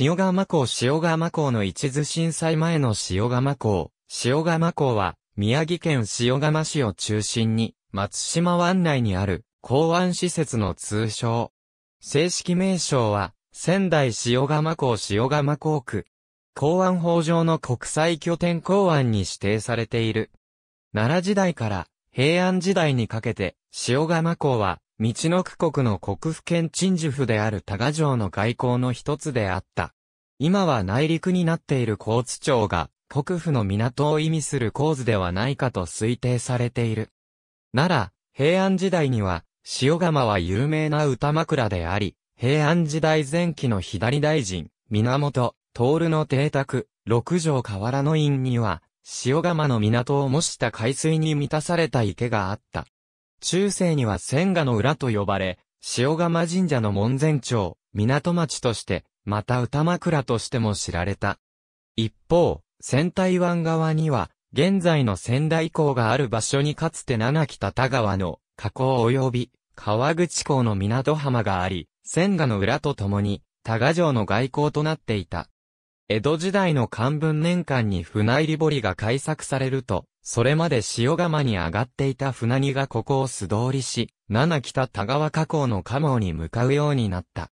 塩釜港塩釜港の一図震災前の塩釜港。塩釜港は、宮城県塩釜市を中心に、松島湾内にある、港湾施設の通称。正式名称は、仙台塩釜港塩釜港区。港湾法上の国際拠点港湾に指定されている。奈良時代から、平安時代にかけて、塩釜港は、道の区国の国府県鎮守府である多賀城の外交の一つであった。今は内陸になっている高津町が、国府の港を意味する構図ではないかと推定されている。奈良、平安時代には、塩釜は有名な歌枕であり、平安時代前期の左大臣、源、徹の邸宅、六条河原の院には、塩釜の港を模した海水に満たされた池があった。中世には千賀の裏と呼ばれ、塩釜神社の門前町、港町として、また歌枕としても知られた。一方、仙台湾側には、現在の仙台港がある場所にかつて七北田川の河口及び川口港の港浜があり、千賀の裏と共に、多賀城の外交となっていた。江戸時代の漢文年間に船入り堀が開削されると、それまで塩釜に上がっていた船荷がここを素通りし、七北田川河口の河網に向かうようになった。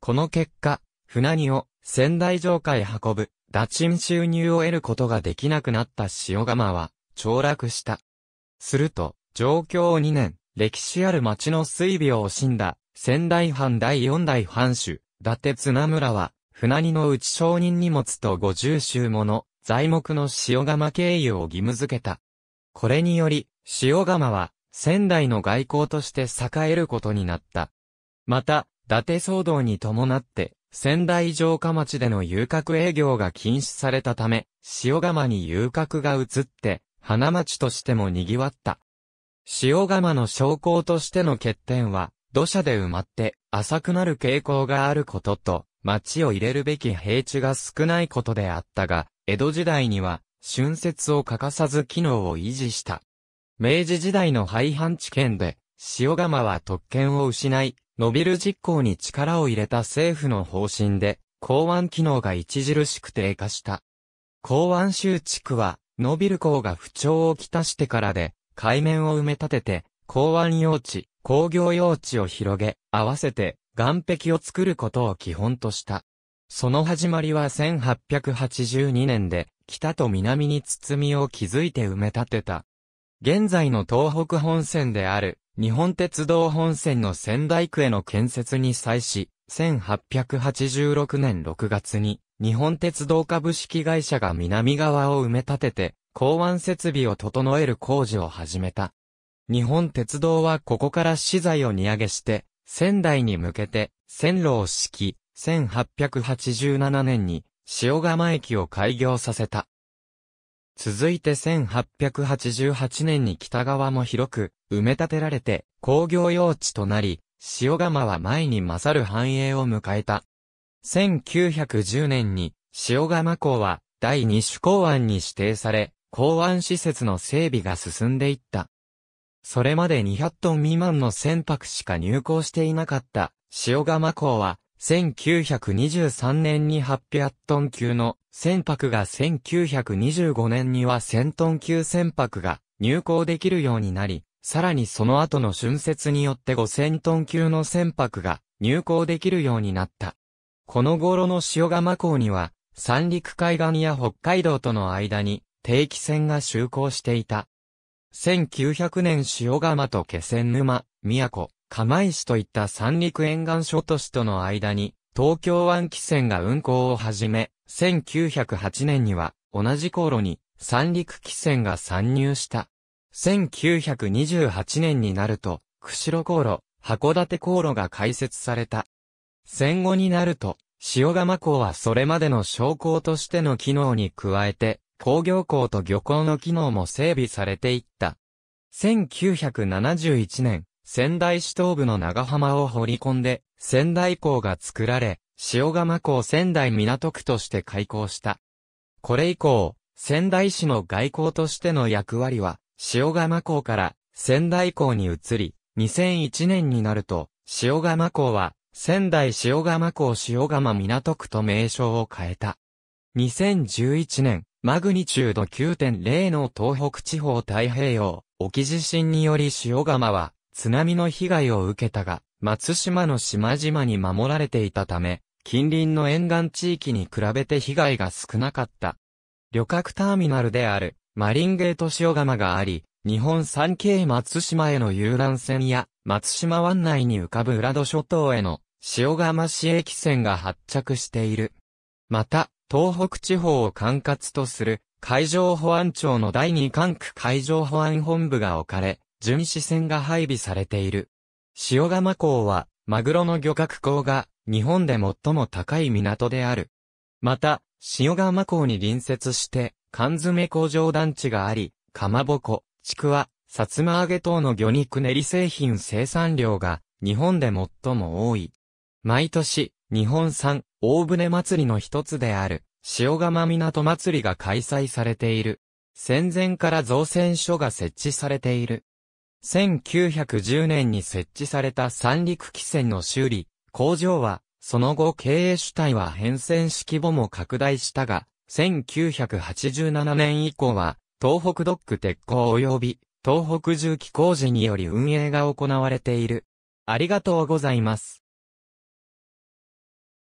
この結果、船荷を仙台城下へ運ぶ、打賃収入を得ることができなくなった塩釜は、凋落した。すると、上京2年、歴史ある町の水尾を惜しんだ、仙台藩第四代藩主、伊達綱村は、船荷の内商人荷物と五十州もの、材木の塩釜経由を義務付けた。これにより、塩釜は仙台の外交として栄えることになった。また、伊達騒動に伴って、仙台城下町での遊郭営業が禁止されたため、塩釜に遊郭が移って、花町としても賑わった。塩釜の商工としての欠点は、土砂で埋まって浅くなる傾向があることと、町を入れるべき平地が少ないことであったが、江戸時代には、春節を欠かさず機能を維持した。明治時代の廃藩置県で、塩釜は特権を失い、伸びる実行に力を入れた政府の方針で、港湾機能が著しく低下した。港湾州地区は、伸びる港が不調をきたしてからで、海面を埋め立てて、港湾用地、工業用地を広げ、合わせて、岸壁を作ることを基本とした。その始まりは1882年で、北と南に包みを築いて埋め立てた。現在の東北本線である、日本鉄道本線の仙台区への建設に際し、1886年6月に、日本鉄道株式会社が南側を埋め立てて、港湾設備を整える工事を始めた。日本鉄道はここから資材を荷上げして、仙台に向けて、線路を敷き、1887年に塩釜駅を開業させた。続いて1888年に北側も広く埋め立てられて工業用地となり、塩釜は前に勝る繁栄を迎えた。1910年に塩釜港は第二種港湾に指定され、港湾施設の整備が進んでいった。それまで200トン未満の船舶しか入港していなかった塩釜港は1923年に800トン級の船舶が1925年には1000トン級船舶が入港できるようになり、さらにその後の春節によって5000トン級の船舶が入港できるようになった。この頃の塩釜港には、三陸海岸や北海道との間に定期船が就航していた。1900年塩釜と気仙沼、宮古、釜石といった三陸沿岸諸都市との間に、東京湾汽船が運航を始め、1908年には、同じ航路に、三陸汽船が参入した。1928年になると、釧路航路、函館航路が開設された。戦後になると、塩釜港はそれまでの商港としての機能に加えて、工業港と漁港の機能も整備されていった。1971年、仙台市東部の長浜を掘り込んで、仙台港が作られ、塩釜港仙台港区として開港した。これ以降、仙台市の外交としての役割は、塩釜港から仙台港に移り、2001年になると、塩釜港は、仙台塩釜港塩釜港区と名称を変えた。2011年、マグニチュード9.0の東北地方太平洋、沖地震により塩釜は、津波の被害を受けたが、松島の島々に守られていたため、近隣の沿岸地域に比べて被害が少なかった。旅客ターミナルである、マリンゲート塩釜があり、日本三景松島への遊覧船や、松島湾内に浮かぶ浦戸諸島への塩釜市駅線が発着している。また、東北地方を管轄とする海上保安庁の第二管区海上保安本部が置かれ、巡視船が配備されている。塩釜港は、マグロの漁獲港が、日本で最も高い港である。また、塩釜港に隣接して、缶詰工場団地があり、かまぼこ、ちくわ、さつま揚げ等の魚肉練り製品生産量が、日本で最も多い。毎年、日本産、大船祭りの一つである、塩釜港祭りが開催されている。戦前から造船所が設置されている。1910年に設置された三陸汽船の修理、工場は、その後経営主体は変遷式後も拡大したが、1987年以降は、東北ドック鉄鋼及び、東北重機工事により運営が行われている。ありがとうございます。